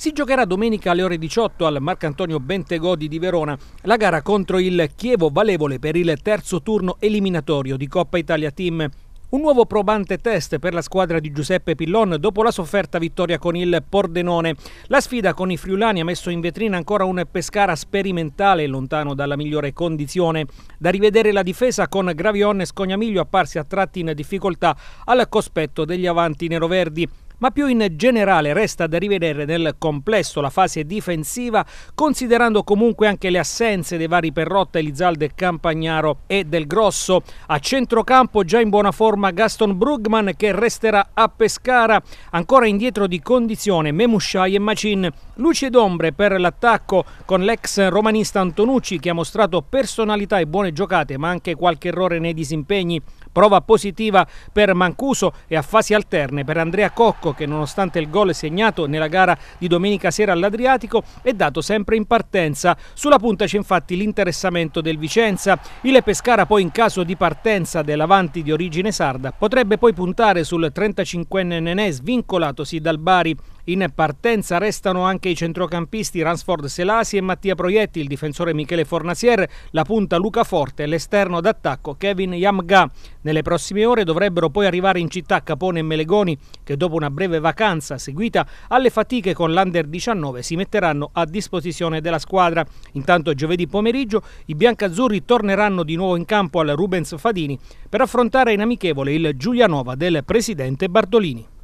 Si giocherà domenica alle ore 18 al Marcantonio Bentegodi di Verona la gara contro il Chievo Valevole per il terzo turno eliminatorio di Coppa Italia Team. Un nuovo probante test per la squadra di Giuseppe Pillon dopo la sofferta vittoria con il Pordenone. La sfida con i friulani ha messo in vetrina ancora un Pescara sperimentale lontano dalla migliore condizione. Da rivedere la difesa con Gravion e Scognamiglio apparsi a tratti in difficoltà al cospetto degli avanti neroverdi ma più in generale resta da rivedere nel complesso la fase difensiva, considerando comunque anche le assenze dei vari Perrotta, Elizalde, Campagnaro e Del Grosso. A centrocampo già in buona forma Gaston Brugman che resterà a Pescara, ancora indietro di condizione Memushai e Macin. Luci ed ombre per l'attacco con l'ex romanista Antonucci che ha mostrato personalità e buone giocate, ma anche qualche errore nei disimpegni. Prova positiva per Mancuso e a fasi alterne per Andrea Cocco che nonostante il gol segnato nella gara di domenica sera all'Adriatico è dato sempre in partenza. Sulla punta c'è infatti l'interessamento del Vicenza. Il Pescara poi in caso di partenza dell'avanti di origine sarda potrebbe poi puntare sul 35enne Nenè svincolatosi dal Bari. In partenza restano anche i centrocampisti Ransford Selasi e Mattia Proietti, il difensore Michele Fornasier, la punta Luca Forte e l'esterno d'attacco Kevin Yamga. Nelle prossime ore dovrebbero poi arrivare in città Capone e Melegoni che dopo una breve vacanza seguita alle fatiche con l'Under 19 si metteranno a disposizione della squadra. Intanto giovedì pomeriggio i biancazzurri torneranno di nuovo in campo al Rubens Fadini per affrontare in amichevole il Giulianova del presidente Bartolini.